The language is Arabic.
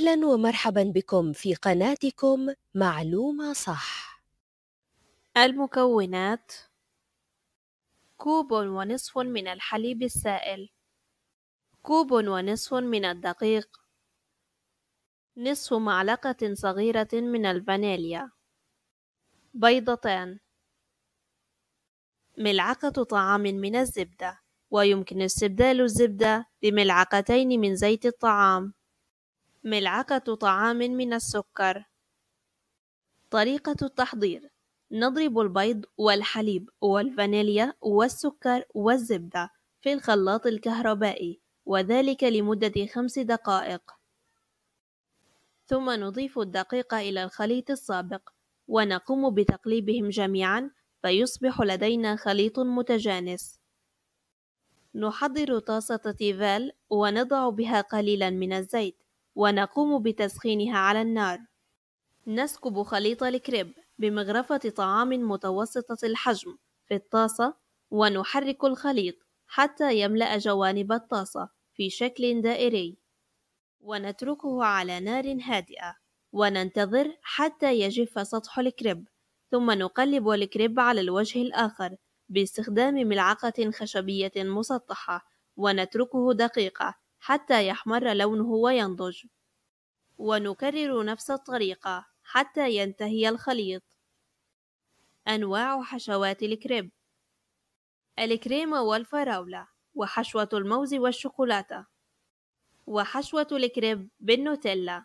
أهلا ومرحبا بكم في قناتكم معلومة صح المكونات كوب ونصف من الحليب السائل كوب ونصف من الدقيق نصف معلقة صغيرة من الفانيليا بيضتان ملعقة طعام من الزبدة ويمكن استبدال الزبدة بملعقتين من زيت الطعام ملعقة طعام من السكر طريقة التحضير نضرب البيض والحليب والفانيليا والسكر والزبدة في الخلاط الكهربائي وذلك لمدة خمس دقائق ثم نضيف الدقيق إلى الخليط السابق ونقوم بتقليبهم جميعا فيصبح لدينا خليط متجانس نحضر طاسة تيفال ونضع بها قليلا من الزيت ونقوم بتسخينها على النار نسكب خليط الكريب بمغرفة طعام متوسطة الحجم في الطاسة ونحرك الخليط حتى يملأ جوانب الطاسة في شكل دائري ونتركه على نار هادئة وننتظر حتى يجف سطح الكريب ثم نقلب الكريب على الوجه الآخر باستخدام ملعقة خشبية مسطحة ونتركه دقيقة حتى يحمر لونه وينضج ونكرر نفس الطريقة حتى ينتهي الخليط أنواع حشوات الكريب الكريمة والفراولة وحشوة الموز والشوكولاتة وحشوة الكريب بالنوتيلا